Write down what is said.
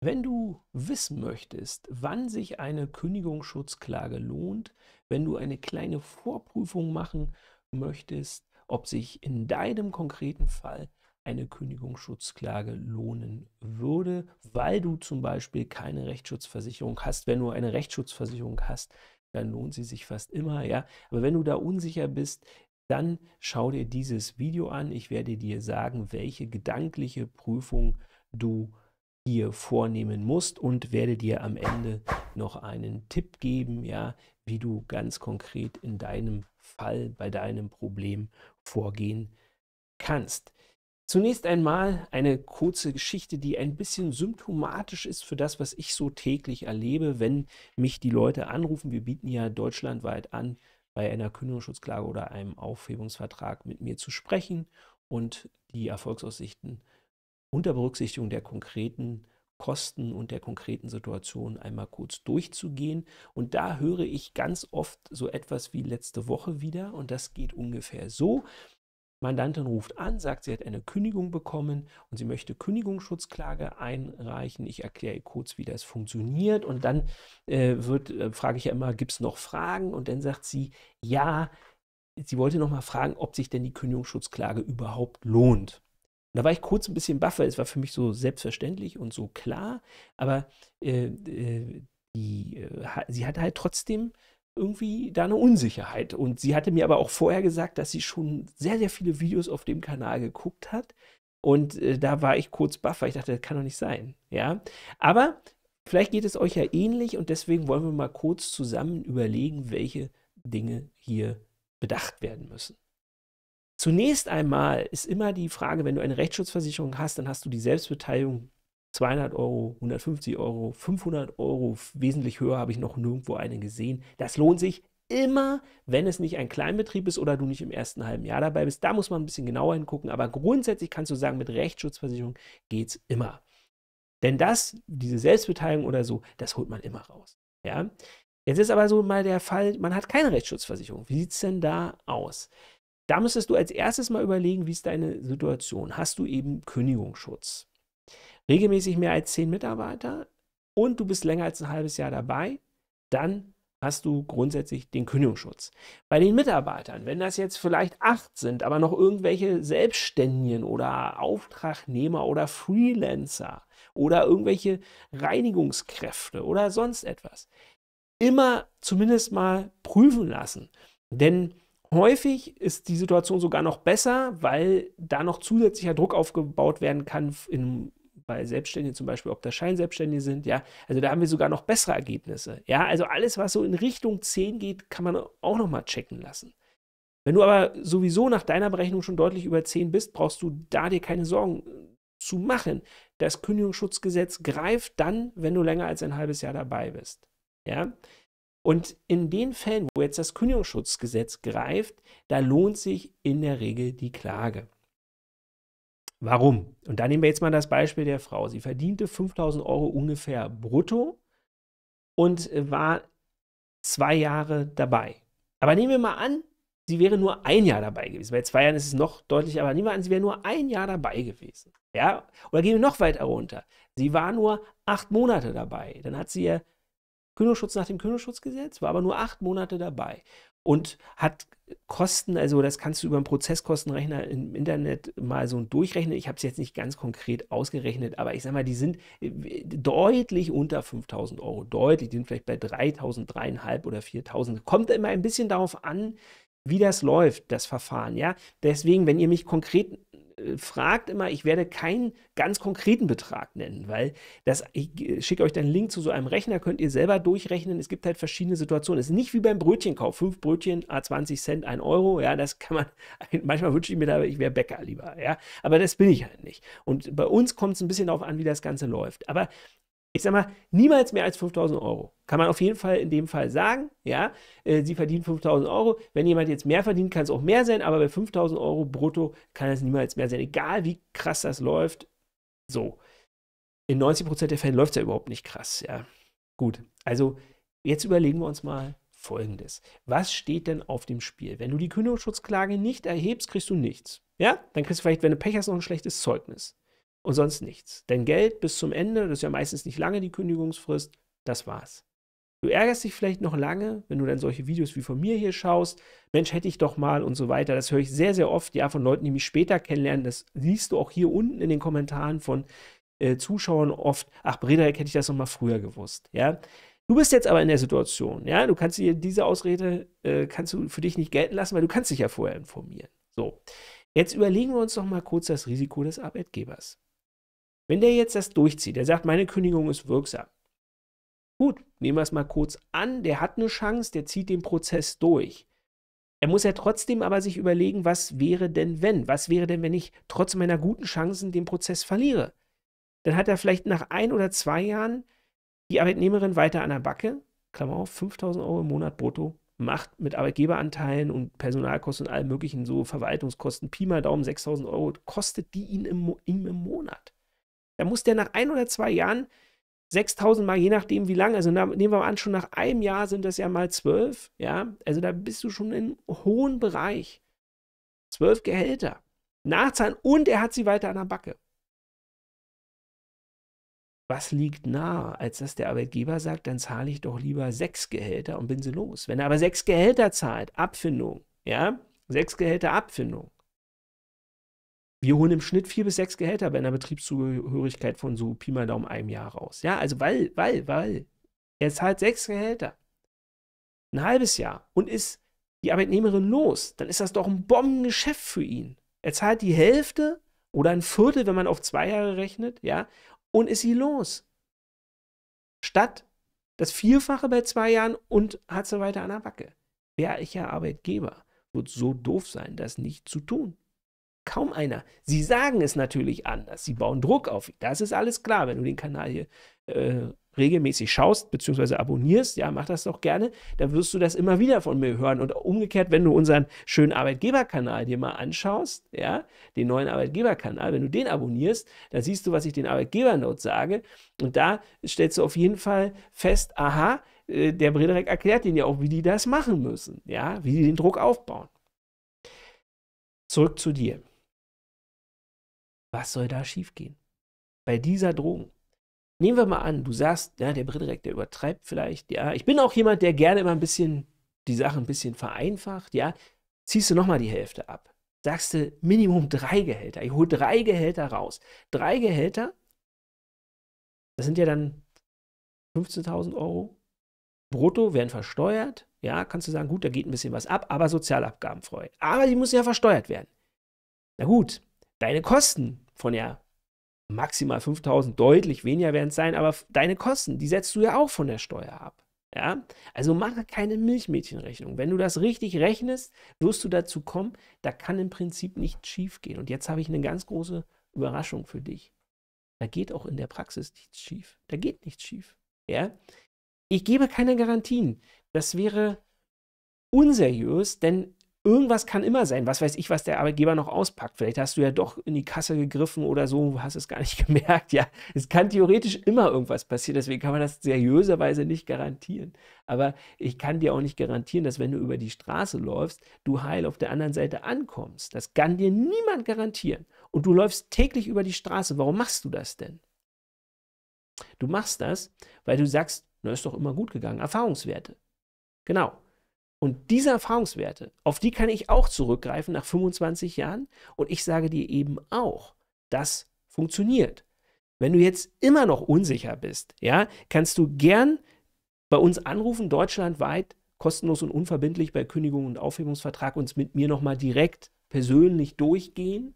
Wenn du wissen möchtest, wann sich eine Kündigungsschutzklage lohnt, wenn du eine kleine Vorprüfung machen möchtest, ob sich in deinem konkreten Fall eine Kündigungsschutzklage lohnen würde, weil du zum Beispiel keine Rechtsschutzversicherung hast. Wenn du eine Rechtsschutzversicherung hast, dann lohnt sie sich fast immer, ja. Aber wenn du da unsicher bist, dann schau dir dieses Video an. Ich werde dir sagen, welche gedankliche Prüfung du hier vornehmen musst und werde dir am Ende noch einen Tipp geben, ja, wie du ganz konkret in deinem Fall, bei deinem Problem vorgehen kannst. Zunächst einmal eine kurze Geschichte, die ein bisschen symptomatisch ist für das, was ich so täglich erlebe, wenn mich die Leute anrufen. Wir bieten ja deutschlandweit an, bei einer Kündigungsschutzklage oder einem Aufhebungsvertrag mit mir zu sprechen und die Erfolgsaussichten äh, unter Berücksichtigung der konkreten Kosten und der konkreten Situation einmal kurz durchzugehen. Und da höre ich ganz oft so etwas wie letzte Woche wieder. Und das geht ungefähr so. Mandantin ruft an, sagt, sie hat eine Kündigung bekommen und sie möchte Kündigungsschutzklage einreichen. Ich erkläre ihr kurz, wie das funktioniert. Und dann äh, wird, äh, frage ich ja immer, gibt es noch Fragen? Und dann sagt sie, ja, sie wollte nochmal fragen, ob sich denn die Kündigungsschutzklage überhaupt lohnt da war ich kurz ein bisschen baff, weil es war für mich so selbstverständlich und so klar, aber äh, äh die, äh, sie hatte halt trotzdem irgendwie da eine Unsicherheit. Und sie hatte mir aber auch vorher gesagt, dass sie schon sehr, sehr viele Videos auf dem Kanal geguckt hat. Und äh, da war ich kurz baff, weil ich dachte, das kann doch nicht sein. Ja, aber vielleicht geht es euch ja ähnlich und deswegen wollen wir mal kurz zusammen überlegen, welche Dinge hier bedacht werden müssen. Zunächst einmal ist immer die Frage, wenn du eine Rechtsschutzversicherung hast, dann hast du die Selbstbeteiligung 200 Euro, 150 Euro, 500 Euro, wesentlich höher habe ich noch nirgendwo eine gesehen. Das lohnt sich immer, wenn es nicht ein Kleinbetrieb ist oder du nicht im ersten halben Jahr dabei bist. Da muss man ein bisschen genauer hingucken, aber grundsätzlich kannst du sagen, mit Rechtsschutzversicherung geht es immer. Denn das, diese Selbstbeteiligung oder so, das holt man immer raus. Ja? Jetzt ist aber so mal der Fall, man hat keine Rechtsschutzversicherung. Wie sieht es denn da aus? Da müsstest du als erstes mal überlegen, wie ist deine Situation? Hast du eben Kündigungsschutz? Regelmäßig mehr als zehn Mitarbeiter und du bist länger als ein halbes Jahr dabei, dann hast du grundsätzlich den Kündigungsschutz. Bei den Mitarbeitern, wenn das jetzt vielleicht acht sind, aber noch irgendwelche Selbstständigen oder Auftragnehmer oder Freelancer oder irgendwelche Reinigungskräfte oder sonst etwas, immer zumindest mal prüfen lassen. Denn Häufig ist die Situation sogar noch besser, weil da noch zusätzlicher Druck aufgebaut werden kann in, bei Selbstständigen zum Beispiel, ob das Scheinselbstständige sind, ja, also da haben wir sogar noch bessere Ergebnisse, ja, also alles, was so in Richtung 10 geht, kann man auch nochmal checken lassen. Wenn du aber sowieso nach deiner Berechnung schon deutlich über 10 bist, brauchst du da dir keine Sorgen äh, zu machen. Das Kündigungsschutzgesetz greift dann, wenn du länger als ein halbes Jahr dabei bist, ja. Und in den Fällen, wo jetzt das Kündigungsschutzgesetz greift, da lohnt sich in der Regel die Klage. Warum? Und da nehmen wir jetzt mal das Beispiel der Frau. Sie verdiente 5000 Euro ungefähr brutto und war zwei Jahre dabei. Aber nehmen wir mal an, sie wäre nur ein Jahr dabei gewesen. Bei zwei Jahren ist es noch deutlich, aber nehmen wir an, sie wäre nur ein Jahr dabei gewesen. Ja? Oder gehen wir noch weiter runter. Sie war nur acht Monate dabei. Dann hat sie ihr Kündigungsschutz nach dem Kündigungsschutzgesetz, war aber nur acht Monate dabei und hat Kosten, also das kannst du über einen Prozesskostenrechner im Internet mal so durchrechnen. Ich habe es jetzt nicht ganz konkret ausgerechnet, aber ich sage mal, die sind äh, deutlich unter 5000 Euro, deutlich, die sind vielleicht bei 3000, 3.500 oder 4000. Kommt immer ein bisschen darauf an, wie das läuft, das Verfahren, ja. Deswegen, wenn ihr mich konkret äh, fragt immer, ich werde keinen ganz konkreten Betrag nennen, weil das, ich äh, schicke euch dann einen Link zu so einem Rechner, könnt ihr selber durchrechnen. Es gibt halt verschiedene Situationen. Es ist nicht wie beim Brötchenkauf. Fünf Brötchen, a ah, 20 Cent, ein Euro. Ja, das kann man, manchmal wünsche ich mir ich wäre Bäcker lieber. Ja, aber das bin ich halt nicht. Und bei uns kommt es ein bisschen darauf an, wie das Ganze läuft. Aber ich sag mal, niemals mehr als 5000 Euro. Kann man auf jeden Fall in dem Fall sagen, ja, äh, sie verdienen 5000 Euro. Wenn jemand jetzt mehr verdient, kann es auch mehr sein, aber bei 5000 Euro brutto kann es niemals mehr sein. Egal wie krass das läuft, so. In 90% der Fälle läuft es ja überhaupt nicht krass, ja. Gut, also jetzt überlegen wir uns mal folgendes: Was steht denn auf dem Spiel? Wenn du die Kündigungsschutzklage nicht erhebst, kriegst du nichts. Ja, dann kriegst du vielleicht, wenn du Pech hast, noch ein schlechtes Zeugnis und sonst nichts. Denn Geld bis zum Ende, das ist ja meistens nicht lange die Kündigungsfrist, das war's. Du ärgerst dich vielleicht noch lange, wenn du dann solche Videos wie von mir hier schaust. Mensch, hätte ich doch mal und so weiter. Das höre ich sehr, sehr oft, ja, von Leuten, die mich später kennenlernen. Das siehst du auch hier unten in den Kommentaren von äh, Zuschauern oft. Ach, Brederik, hätte ich das noch mal früher gewusst, ja. Du bist jetzt aber in der Situation, ja. Du kannst dir diese Ausrede, äh, kannst du für dich nicht gelten lassen, weil du kannst dich ja vorher informieren. So. Jetzt überlegen wir uns noch mal kurz das Risiko des Arbeitgebers. Wenn der jetzt das durchzieht, der sagt, meine Kündigung ist wirksam. Gut, nehmen wir es mal kurz an, der hat eine Chance, der zieht den Prozess durch. Er muss ja trotzdem aber sich überlegen, was wäre denn wenn? Was wäre denn, wenn ich trotz meiner guten Chancen den Prozess verliere? Dann hat er vielleicht nach ein oder zwei Jahren die Arbeitnehmerin weiter an der Backe, Klammer auf, 5000 Euro im Monat brutto, macht mit Arbeitgeberanteilen und Personalkosten und allen möglichen so Verwaltungskosten, Pi mal Daumen 6000 Euro, kostet die ihn im, ihm im Monat. Da muss der nach ein oder zwei Jahren 6000 mal, je nachdem wie lange, also nehmen wir mal an, schon nach einem Jahr sind das ja mal 12, ja, also da bist du schon in hohen Bereich. 12 Gehälter. Nachzahlen und er hat sie weiter an der Backe. Was liegt nahe, als dass der Arbeitgeber sagt, dann zahle ich doch lieber sechs Gehälter und bin sie los. Wenn er aber sechs Gehälter zahlt, Abfindung, ja, sechs Gehälter Abfindung, wir holen im Schnitt vier bis sechs Gehälter bei einer Betriebszugehörigkeit von so Pi mal Daumen einem Jahr raus. Ja, also weil, weil, weil er zahlt sechs Gehälter, ein halbes Jahr und ist die Arbeitnehmerin los, dann ist das doch ein Bombengeschäft für ihn. Er zahlt die Hälfte oder ein Viertel, wenn man auf zwei Jahre rechnet, ja, und ist sie los. Statt das Vierfache bei zwei Jahren und hat sie weiter an der Backe. Welcher Arbeitgeber wird so doof sein, das nicht zu tun? kaum einer. Sie sagen es natürlich anders. Sie bauen Druck auf. Das ist alles klar, wenn du den Kanal hier äh, regelmäßig schaust bzw. abonnierst, ja, mach das doch gerne, dann wirst du das immer wieder von mir hören. Und umgekehrt, wenn du unseren schönen Arbeitgeberkanal dir mal anschaust, ja, den neuen Arbeitgeberkanal, wenn du den abonnierst, dann siehst du, was ich den Arbeitgebernote sage. Und da stellst du auf jeden Fall fest, aha, äh, der Brederek erklärt denen ja auch, wie die das machen müssen, ja, wie die den Druck aufbauen. Zurück zu dir. Was soll da schiefgehen? Bei dieser Drogen. Nehmen wir mal an, du sagst, ja, der Britrek, der übertreibt vielleicht, ja. Ich bin auch jemand, der gerne immer ein bisschen die Sache ein bisschen vereinfacht, ja. Ziehst du nochmal die Hälfte ab. Sagst du Minimum drei Gehälter. Ich hole drei Gehälter raus. Drei Gehälter, das sind ja dann 15.000 Euro brutto, werden versteuert. Ja, kannst du sagen, gut, da geht ein bisschen was ab, aber Sozialabgabenfrei. Aber die müssen ja versteuert werden. Na gut, deine Kosten von ja maximal 5000 deutlich weniger werden es sein, aber deine Kosten, die setzt du ja auch von der Steuer ab. Ja? Also mache keine Milchmädchenrechnung. Wenn du das richtig rechnest, wirst du dazu kommen, da kann im Prinzip nichts schief gehen. Und jetzt habe ich eine ganz große Überraschung für dich. Da geht auch in der Praxis nichts schief. Da geht nichts schief. Ja? Ich gebe keine Garantien. Das wäre unseriös, denn irgendwas kann immer sein. Was weiß ich, was der Arbeitgeber noch auspackt. Vielleicht hast du ja doch in die Kasse gegriffen oder so, hast es gar nicht gemerkt. Ja, es kann theoretisch immer irgendwas passieren. Deswegen kann man das seriöserweise nicht garantieren. Aber ich kann dir auch nicht garantieren, dass wenn du über die Straße läufst, du heil auf der anderen Seite ankommst. Das kann dir niemand garantieren. Und du läufst täglich über die Straße. Warum machst du das denn? Du machst das, weil du sagst, na, ist doch immer gut gegangen. Erfahrungswerte. Genau. Und diese Erfahrungswerte, auf die kann ich auch zurückgreifen nach 25 Jahren. Und ich sage dir eben auch, das funktioniert. Wenn du jetzt immer noch unsicher bist, ja, kannst du gern bei uns anrufen, deutschlandweit, kostenlos und unverbindlich bei Kündigung und Aufhebungsvertrag, uns mit mir nochmal direkt persönlich durchgehen.